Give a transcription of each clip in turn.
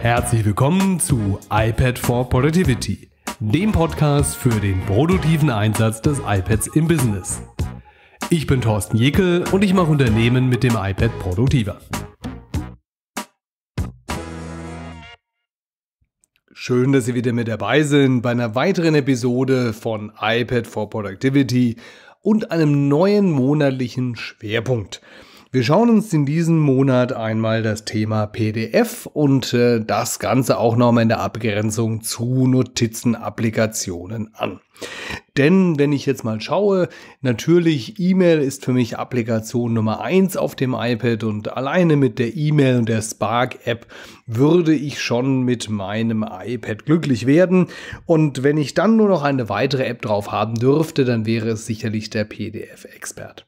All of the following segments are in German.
Herzlich willkommen zu iPad for Productivity, dem Podcast für den produktiven Einsatz des iPads im Business. Ich bin Thorsten Jekel und ich mache Unternehmen mit dem iPad produktiver. Schön, dass Sie wieder mit dabei sind bei einer weiteren Episode von iPad for Productivity und einem neuen monatlichen Schwerpunkt. Wir schauen uns in diesem Monat einmal das Thema PDF und äh, das Ganze auch nochmal in der Abgrenzung zu Notizen-Applikationen an. Denn wenn ich jetzt mal schaue, natürlich E-Mail ist für mich Applikation Nummer eins auf dem iPad und alleine mit der E-Mail und der Spark-App würde ich schon mit meinem iPad glücklich werden. Und wenn ich dann nur noch eine weitere App drauf haben dürfte, dann wäre es sicherlich der PDF-Expert.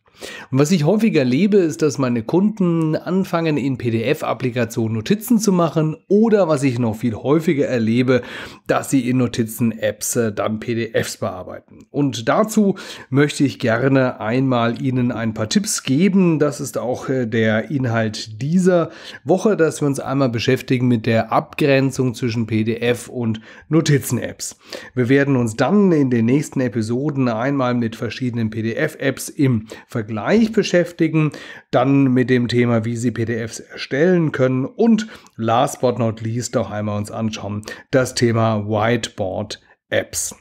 Und was ich häufiger erlebe, ist, dass meine Kunden anfangen, in PDF-Applikationen Notizen zu machen oder was ich noch viel häufiger erlebe, dass sie in Notizen-Apps äh, dann PDFs bearbeiten. Und dazu möchte ich gerne einmal Ihnen ein paar Tipps geben. Das ist auch äh, der Inhalt dieser Woche, dass wir uns einmal beschäftigen mit der Abgrenzung zwischen PDF und Notizen-Apps. Wir werden uns dann in den nächsten Episoden einmal mit verschiedenen PDF-Apps im Vergleich Vergleich beschäftigen, dann mit dem Thema, wie Sie PDFs erstellen können und last but not least auch einmal uns anschauen, das Thema Whiteboard Apps.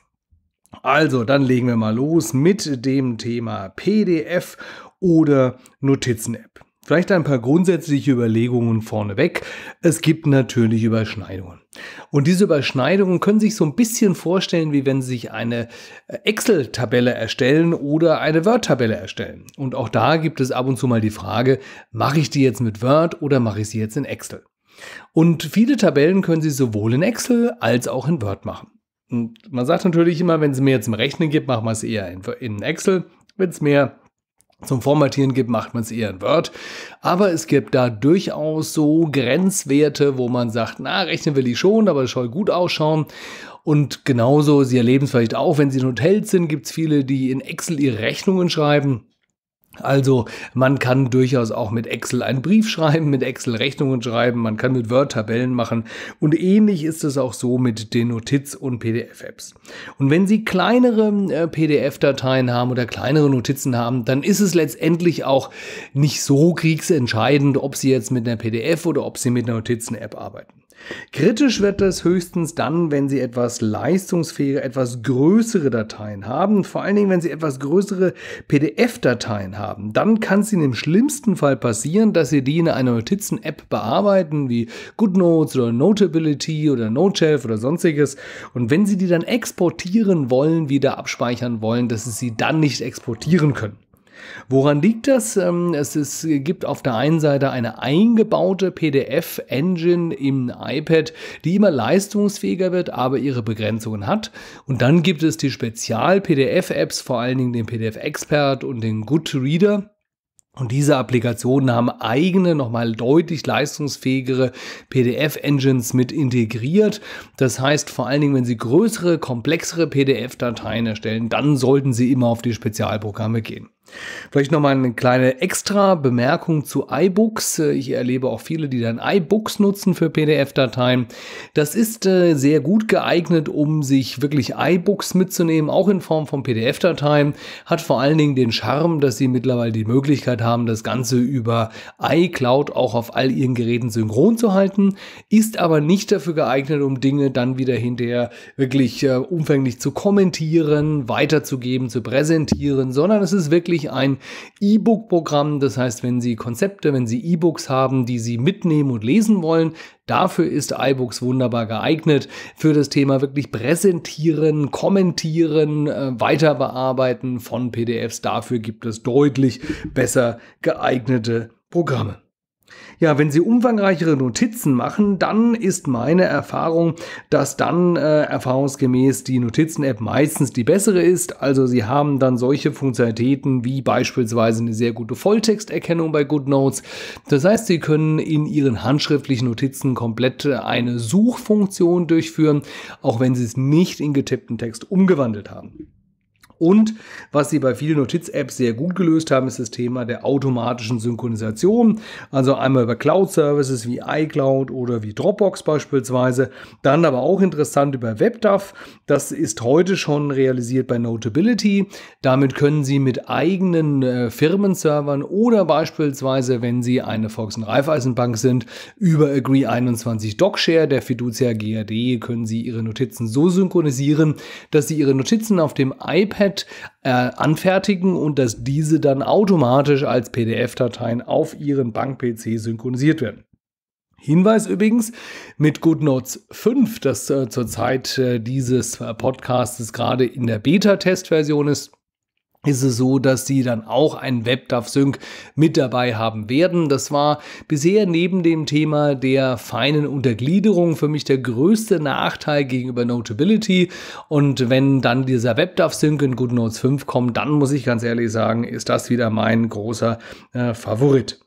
Also, dann legen wir mal los mit dem Thema PDF oder Notizen-App. Vielleicht ein paar grundsätzliche Überlegungen vorneweg. Es gibt natürlich Überschneidungen. Und diese Überschneidungen können sich so ein bisschen vorstellen, wie wenn Sie sich eine äh, Excel-Tabelle erstellen oder eine Word-Tabelle erstellen. Und auch da gibt es ab und zu mal die Frage, mache ich die jetzt mit Word oder mache ich sie jetzt in Excel? Und viele Tabellen können Sie sowohl in Excel als auch in Word machen. Und man sagt natürlich immer, wenn es mehr zum Rechnen gibt, machen wir es eher in Excel. Wenn es mehr zum Formatieren gibt, macht man es eher in Word. Aber es gibt da durchaus so Grenzwerte, wo man sagt, na, rechnen will ich schon, aber es soll gut ausschauen. Und genauso, Sie erleben es vielleicht auch, wenn Sie in Hotels sind, gibt es viele, die in Excel ihre Rechnungen schreiben. Also man kann durchaus auch mit Excel einen Brief schreiben, mit Excel Rechnungen schreiben, man kann mit Word Tabellen machen und ähnlich ist es auch so mit den Notiz- und PDF-Apps. Und wenn Sie kleinere äh, PDF-Dateien haben oder kleinere Notizen haben, dann ist es letztendlich auch nicht so kriegsentscheidend, ob Sie jetzt mit einer PDF oder ob Sie mit einer Notizen-App arbeiten. Kritisch wird es höchstens dann, wenn Sie etwas leistungsfähige, etwas größere Dateien haben, vor allen Dingen, wenn Sie etwas größere PDF-Dateien haben. Dann kann es Ihnen im schlimmsten Fall passieren, dass Sie die in einer Notizen-App bearbeiten, wie GoodNotes oder Notability oder NoteShelf oder sonstiges. Und wenn Sie die dann exportieren wollen, wieder abspeichern wollen, dass Sie sie dann nicht exportieren können. Woran liegt das? Ähm, es ist, gibt auf der einen Seite eine eingebaute PDF-Engine im iPad, die immer leistungsfähiger wird, aber ihre Begrenzungen hat. Und dann gibt es die Spezial-PDF-Apps, vor allen Dingen den PDF-Expert und den Goodreader. Und diese Applikationen haben eigene, nochmal deutlich leistungsfähigere PDF-Engines mit integriert. Das heißt, vor allen Dingen, wenn Sie größere, komplexere PDF-Dateien erstellen, dann sollten Sie immer auf die Spezialprogramme gehen. Vielleicht nochmal eine kleine extra Bemerkung zu iBooks. Ich erlebe auch viele, die dann iBooks nutzen für PDF-Dateien. Das ist äh, sehr gut geeignet, um sich wirklich iBooks mitzunehmen, auch in Form von PDF-Dateien. Hat vor allen Dingen den Charme, dass sie mittlerweile die Möglichkeit haben, das Ganze über iCloud auch auf all ihren Geräten synchron zu halten. Ist aber nicht dafür geeignet, um Dinge dann wieder hinterher wirklich äh, umfänglich zu kommentieren, weiterzugeben, zu präsentieren, sondern es ist wirklich wirklich ein E-Book-Programm. Das heißt, wenn Sie Konzepte, wenn Sie E-Books haben, die Sie mitnehmen und lesen wollen, Dafür ist iBooks wunderbar geeignet für das Thema wirklich präsentieren, kommentieren, äh, weiterbearbeiten von PDFs. Dafür gibt es deutlich besser geeignete Programme. Ja, wenn Sie umfangreichere Notizen machen, dann ist meine Erfahrung, dass dann äh, erfahrungsgemäß die Notizen-App meistens die bessere ist. Also Sie haben dann solche Funktionalitäten wie beispielsweise eine sehr gute Volltexterkennung bei GoodNotes. Das heißt, Sie können in Ihren handschriftlichen Notizen komplett äh, eine Suchfunktion durchführen, auch wenn Sie es nicht in getippten Text umgewandelt haben. Und was sie bei vielen Notiz-Apps sehr gut gelöst haben, ist das Thema der automatischen Synchronisation. Also einmal über Cloud-Services wie iCloud oder wie Dropbox beispielsweise. Dann aber auch interessant über WebDAV. Das ist heute schon realisiert bei Notability. Damit können Sie mit eigenen äh, Firmenservern oder beispielsweise, wenn Sie eine Volks- und Raiffeisenbank sind, über Agree 21 DocShare der Fiducia GRD können Sie Ihre Notizen so synchronisieren, dass Sie Ihre Notizen auf dem iPad iPad äh, anfertigen und dass diese dann automatisch als PDF-Dateien auf Ihren Bank-PC synchronisiert werden. Hinweis übrigens, mit GoodNotes 5, das äh, Zeit äh, dieses äh, Podcasts gerade in der Beta-Testversion ist, ist es so, dass sie dann auch einen WebDAV-Sync mit dabei haben werden. Das war bisher neben dem Thema der feinen Untergliederung für mich der größte Nachteil gegenüber Notability. Und wenn dann dieser WebDAV-Sync in GoodNotes 5 kommt, dann muss ich ganz ehrlich sagen, ist das wieder mein großer äh, Favorit.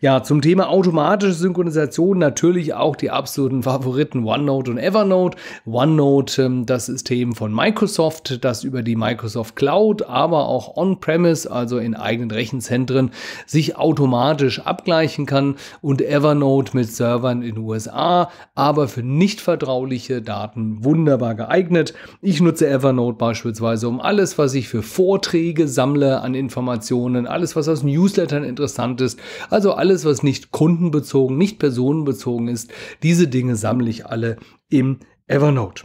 Ja, zum Thema automatische Synchronisation natürlich auch die absoluten Favoriten OneNote und Evernote. OneNote, ähm, das System von Microsoft, das über die Microsoft Cloud, aber auch on-premise, also in eigenen Rechenzentren, sich automatisch abgleichen kann und Evernote mit Servern in den USA, aber für nicht vertrauliche Daten wunderbar geeignet. Ich nutze Evernote beispielsweise, um alles, was ich für Vorträge sammle an Informationen, alles, was aus Newslettern interessant ist, also also alles, was nicht kundenbezogen, nicht personenbezogen ist, diese Dinge sammle ich alle im Evernote.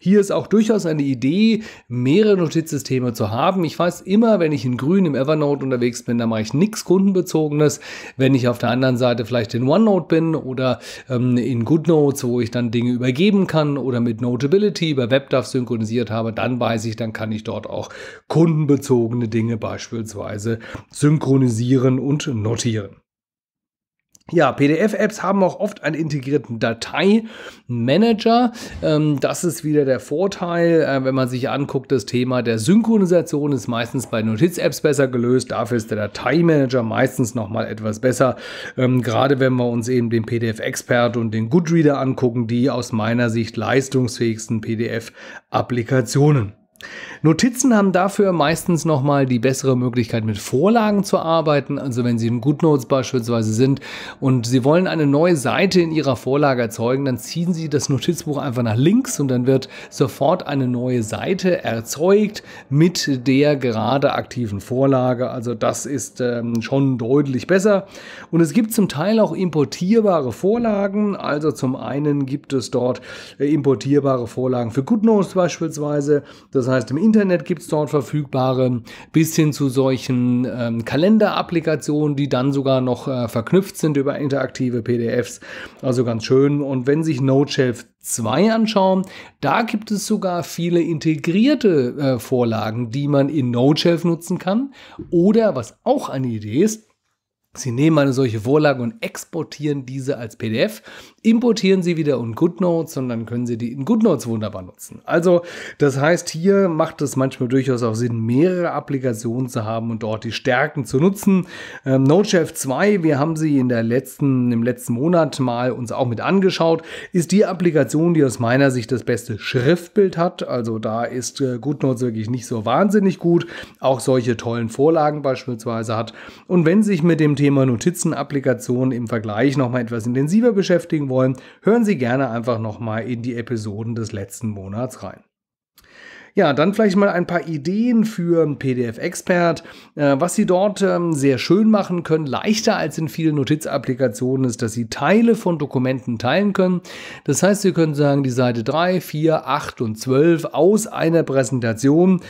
Hier ist auch durchaus eine Idee, mehrere Notizsysteme zu haben. Ich weiß immer, wenn ich in Grün im Evernote unterwegs bin, dann mache ich nichts Kundenbezogenes. Wenn ich auf der anderen Seite vielleicht in OneNote bin oder ähm, in GoodNotes, wo ich dann Dinge übergeben kann oder mit Notability über WebDAV synchronisiert habe, dann weiß ich, dann kann ich dort auch kundenbezogene Dinge beispielsweise synchronisieren und notieren. Ja, PDF-Apps haben auch oft einen integrierten Dateimanager. Ähm, das ist wieder der Vorteil, äh, wenn man sich anguckt, das Thema der Synchronisation ist meistens bei Notiz-Apps besser gelöst. Dafür ist der Dateimanager meistens nochmal etwas besser. Ähm, gerade wenn wir uns eben den PDF-Expert und den Goodreader angucken, die aus meiner Sicht leistungsfähigsten PDF-Applikationen. Notizen haben dafür meistens nochmal die bessere Möglichkeit, mit Vorlagen zu arbeiten. Also wenn Sie in GoodNotes beispielsweise sind und Sie wollen eine neue Seite in Ihrer Vorlage erzeugen, dann ziehen Sie das Notizbuch einfach nach links und dann wird sofort eine neue Seite erzeugt mit der gerade aktiven Vorlage. Also das ist ähm, schon deutlich besser. Und es gibt zum Teil auch importierbare Vorlagen. Also zum einen gibt es dort äh, importierbare Vorlagen für GoodNotes beispielsweise. Das heißt, im Internet gibt es dort verfügbare, bis hin zu solchen ähm, Kalender-Applikationen, die dann sogar noch äh, verknüpft sind über interaktive PDFs. Also ganz schön. Und wenn sich Node.js 2 anschauen, da gibt es sogar viele integrierte äh, Vorlagen, die man in Node.js nutzen kann. Oder was auch eine Idee ist, Sie nehmen eine solche Vorlage und exportieren diese als PDF, importieren sie wieder in GoodNotes und dann können Sie die in GoodNotes wunderbar nutzen. Also, das heißt, hier macht es manchmal durchaus auch Sinn, mehrere Applikationen zu haben und dort die Stärken zu nutzen. Ähm, Node.js 2, wir haben sie in der letzten, im letzten Monat mal uns auch mit angeschaut, ist die Applikation, die aus meiner Sicht das beste Schriftbild hat. Also, da ist äh, GoodNotes wirklich nicht so wahnsinnig gut, auch solche tollen Vorlagen beispielsweise hat. Und wenn sich mit dem Thema Notizen-Applikationen im Vergleich noch mal etwas intensiver beschäftigen wollen, hören Sie gerne einfach noch mal in die Episoden des letzten Monats rein. Ja, dann vielleicht mal ein paar Ideen für PDF Expert, äh, was Sie dort ähm, sehr schön machen können. Leichter als in vielen Notizapplikationen ist, dass Sie Teile von Dokumenten teilen können. Das heißt, Sie können sagen, die Seite 3, 4, 8 und 12 aus einer Präsentation,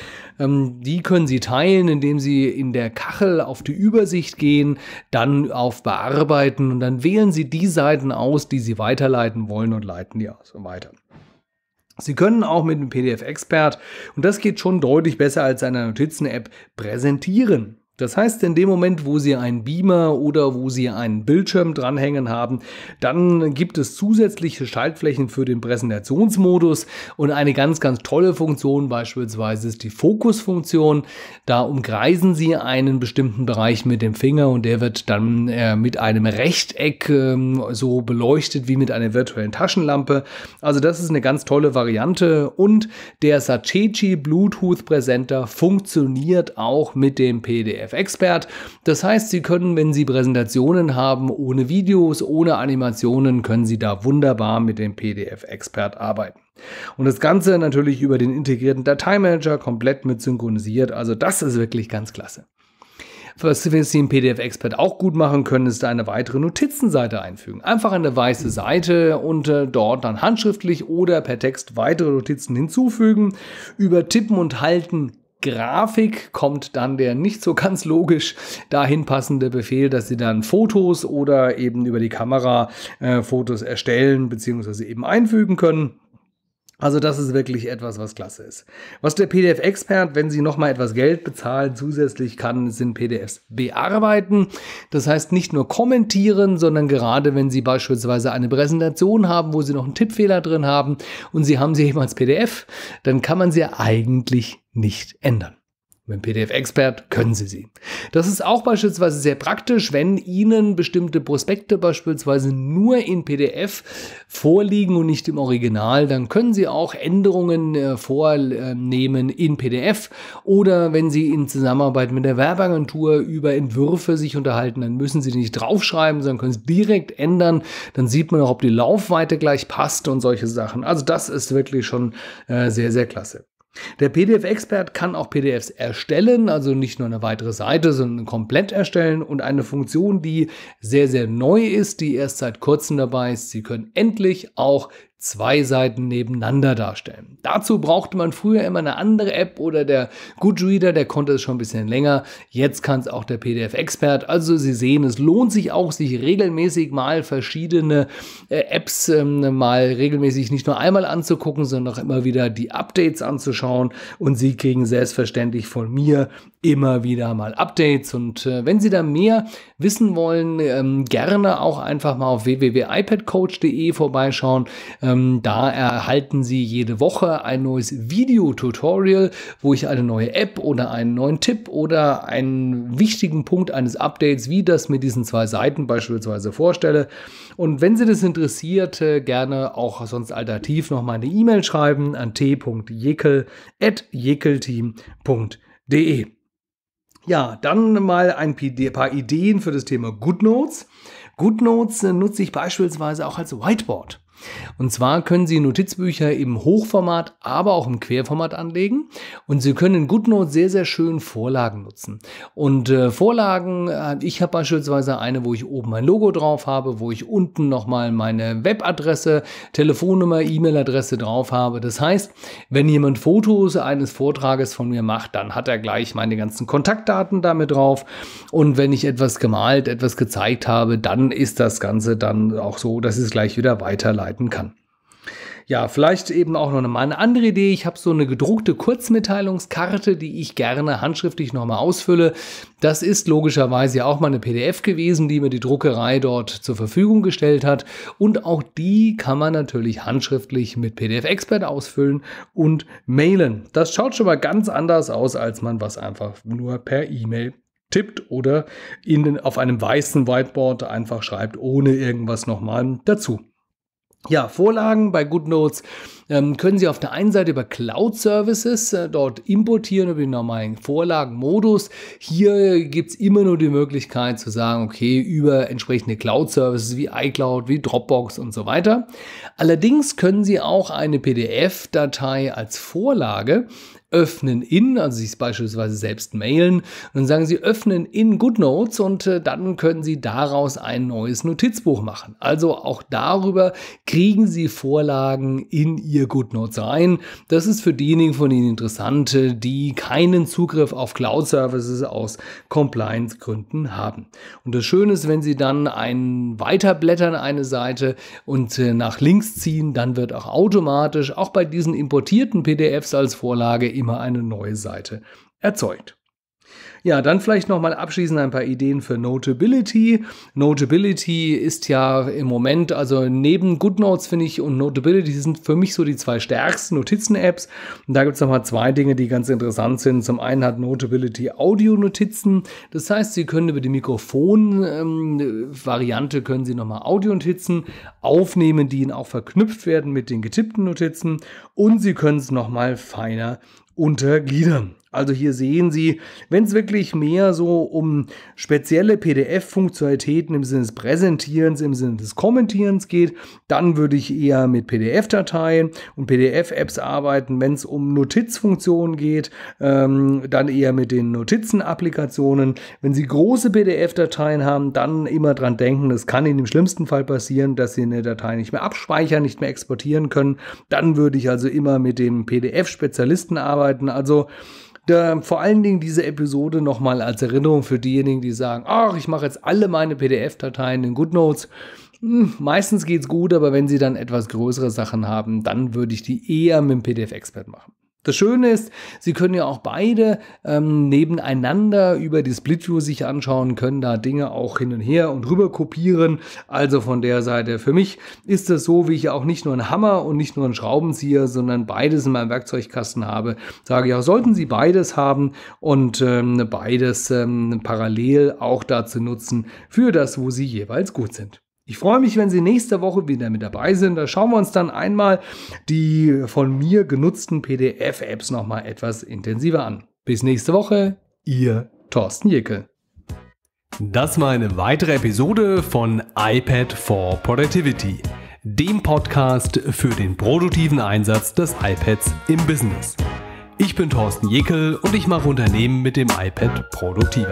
ähm, die können Sie teilen, indem Sie in der Kachel auf die Übersicht gehen, dann auf Bearbeiten und dann wählen Sie die Seiten aus, die Sie weiterleiten wollen und leiten die aus und weiter. Sie können auch mit dem PDF Expert, und das geht schon deutlich besser als einer Notizen-App, präsentieren. Das heißt, in dem Moment, wo Sie einen Beamer oder wo Sie einen Bildschirm dranhängen haben, dann gibt es zusätzliche Schaltflächen für den Präsentationsmodus und eine ganz, ganz tolle Funktion beispielsweise ist die Fokusfunktion. Da umkreisen Sie einen bestimmten Bereich mit dem Finger und der wird dann äh, mit einem Rechteck äh, so beleuchtet wie mit einer virtuellen Taschenlampe. Also das ist eine ganz tolle Variante und der Sachechi Bluetooth Präsenter funktioniert auch mit dem PDF. Expert. Das heißt, Sie können, wenn Sie Präsentationen haben, ohne Videos, ohne Animationen, können Sie da wunderbar mit dem PDF Expert arbeiten. Und das Ganze natürlich über den integrierten Dateimanager komplett mit synchronisiert. Also das ist wirklich ganz klasse. Was Sie im PDF Expert auch gut machen können, ist eine weitere Notizenseite einfügen. Einfach eine weiße Seite und äh, dort dann handschriftlich oder per Text weitere Notizen hinzufügen. Über Tippen und Halten Grafik kommt dann der nicht so ganz logisch dahin passende Befehl, dass sie dann Fotos oder eben über die Kamera äh, Fotos erstellen bzw. eben einfügen können. Also das ist wirklich etwas, was klasse ist. Was der PDF-Expert, wenn Sie nochmal etwas Geld bezahlen, zusätzlich kann, sind PDFs bearbeiten. Das heißt nicht nur kommentieren, sondern gerade wenn Sie beispielsweise eine Präsentation haben, wo Sie noch einen Tippfehler drin haben und Sie haben sie eben als PDF, dann kann man sie eigentlich nicht ändern. Mit PDF Expert können Sie sie. Das ist auch beispielsweise sehr praktisch, wenn Ihnen bestimmte Prospekte beispielsweise nur in PDF vorliegen und nicht im Original, dann können Sie auch Änderungen äh, vornehmen in PDF oder wenn Sie in Zusammenarbeit mit der Werbeagentur über Entwürfe sich unterhalten, dann müssen Sie die nicht draufschreiben, sondern können es direkt ändern. Dann sieht man auch, ob die Laufweite gleich passt und solche Sachen. Also das ist wirklich schon äh, sehr, sehr klasse. Der PDF-Expert kann auch PDFs erstellen, also nicht nur eine weitere Seite, sondern komplett erstellen und eine Funktion, die sehr, sehr neu ist, die erst seit kurzem dabei ist. Sie können endlich auch zwei Seiten nebeneinander darstellen. Dazu brauchte man früher immer eine andere App oder der Goodreader, der konnte es schon ein bisschen länger. Jetzt kann es auch der PDF-Expert. Also Sie sehen, es lohnt sich auch, sich regelmäßig mal verschiedene äh, Apps ähm, mal regelmäßig nicht nur einmal anzugucken, sondern auch immer wieder die Updates anzuschauen. Und Sie kriegen selbstverständlich von mir immer wieder mal Updates. Und äh, wenn Sie da mehr wissen wollen, ähm, gerne auch einfach mal auf www.ipadcoach.de vorbeischauen. Äh, ähm, da erhalten Sie jede Woche ein neues Videotutorial, wo ich eine neue App oder einen neuen Tipp oder einen wichtigen Punkt eines Updates, wie das mit diesen zwei Seiten beispielsweise vorstelle. Und wenn Sie das interessiert, äh, gerne auch sonst alternativ noch mal eine E-Mail schreiben an t.jekel.jekelteam.de. Ja, dann mal ein paar Ideen für das Thema GoodNotes. GoodNotes äh, nutze ich beispielsweise auch als Whiteboard. Und zwar können Sie Notizbücher im Hochformat, aber auch im Querformat anlegen. Und Sie können in GoodNote sehr, sehr schön Vorlagen nutzen. Und äh, Vorlagen, äh, ich habe beispielsweise eine, wo ich oben mein Logo drauf habe, wo ich unten nochmal meine Webadresse, Telefonnummer, E-Mail-Adresse drauf habe. Das heißt, wenn jemand Fotos eines Vortrages von mir macht, dann hat er gleich meine ganzen Kontaktdaten damit drauf. Und wenn ich etwas gemalt, etwas gezeigt habe, dann ist das Ganze dann auch so, dass es gleich wieder weiterleite arbeiten kann. Ja, vielleicht eben auch noch eine andere Idee. Ich habe so eine gedruckte Kurzmitteilungskarte, die ich gerne handschriftlich nochmal ausfülle. Das ist logischerweise ja auch mal eine PDF gewesen, die mir die Druckerei dort zur Verfügung gestellt hat. Und auch die kann man natürlich handschriftlich mit PDF Expert ausfüllen und mailen. Das schaut schon mal ganz anders aus, als man was einfach nur per E-Mail tippt oder in, auf einem weißen Whiteboard einfach schreibt, ohne irgendwas nochmal dazu. Ja, Vorlagen bei GoodNotes ähm, können Sie auf der einen Seite über Cloud Services äh, dort importieren über den normalen Vorlagenmodus. Hier gibt es immer nur die Möglichkeit zu sagen, okay, über entsprechende Cloud Services wie iCloud, wie Dropbox und so weiter. Allerdings können Sie auch eine PDF-Datei als Vorlage öffnen in, also sich beispielsweise selbst mailen. dann sagen Sie öffnen in GoodNotes und äh, dann können Sie daraus ein neues Notizbuch machen. Also auch darüber kriegen Sie Vorlagen in Ihr GoodNotes rein. Das ist für diejenigen von Ihnen interessant, äh, die keinen Zugriff auf Cloud-Services aus Compliance-Gründen haben. Und das Schöne ist, wenn Sie dann ein Weiterblättern eine Seite und äh, nach links ziehen, dann wird auch automatisch auch bei diesen importierten PDFs als Vorlage immer eine neue Seite erzeugt. Ja, dann vielleicht nochmal abschließend ein paar Ideen für Notability. Notability ist ja im Moment, also neben GoodNotes finde ich und Notability sind für mich so die zwei stärksten Notizen-Apps. Und da gibt es nochmal zwei Dinge, die ganz interessant sind. Zum einen hat Notability Audio-Notizen. Das heißt, Sie können über die Mikrofon-Variante ähm, können Sie nochmal Audio-Notizen aufnehmen, die Ihnen auch verknüpft werden mit den getippten Notizen. Und Sie können es nochmal feiner untergliedern. Also hier sehen Sie, wenn es wirklich mehr so um spezielle PDF-Funktionalitäten im Sinne des Präsentierens, im Sinne des Kommentierens geht, dann würde ich eher mit PDF-Dateien und PDF-Apps arbeiten. Wenn es um Notizfunktionen geht, ähm, dann eher mit den Notizen-Applikationen. Wenn Sie große PDF-Dateien haben, dann immer dran denken, es kann Ihnen im schlimmsten Fall passieren, dass Sie eine Datei nicht mehr abspeichern, nicht mehr exportieren können. Dann würde ich also immer mit dem PDF-Spezialisten arbeiten. Also da, vor allen Dingen diese Episode nochmal als Erinnerung für diejenigen, die sagen, ach, ich mache jetzt alle meine PDF-Dateien in GoodNotes. Hm, meistens geht's gut, aber wenn Sie dann etwas größere Sachen haben, dann würde ich die eher mit dem PDF-Expert machen. Das Schöne ist, Sie können ja auch beide ähm, nebeneinander über die Splitview sich anschauen, können da Dinge auch hin und her und rüber kopieren. Also von der Seite, für mich ist das so, wie ich auch nicht nur einen Hammer und nicht nur einen Schraubenzieher, sondern beides in meinem Werkzeugkasten habe. Sage ich auch, sollten Sie beides haben und ähm, beides ähm, parallel auch dazu nutzen für das, wo Sie jeweils gut sind. Ich freue mich, wenn Sie nächste Woche wieder mit dabei sind. Da schauen wir uns dann einmal die von mir genutzten PDF-Apps nochmal etwas intensiver an. Bis nächste Woche, Ihr Thorsten Jecke. Das war eine weitere Episode von iPad for Productivity, dem Podcast für den produktiven Einsatz des iPads im Business. Ich bin Thorsten Jekel und ich mache Unternehmen mit dem iPad produktiver.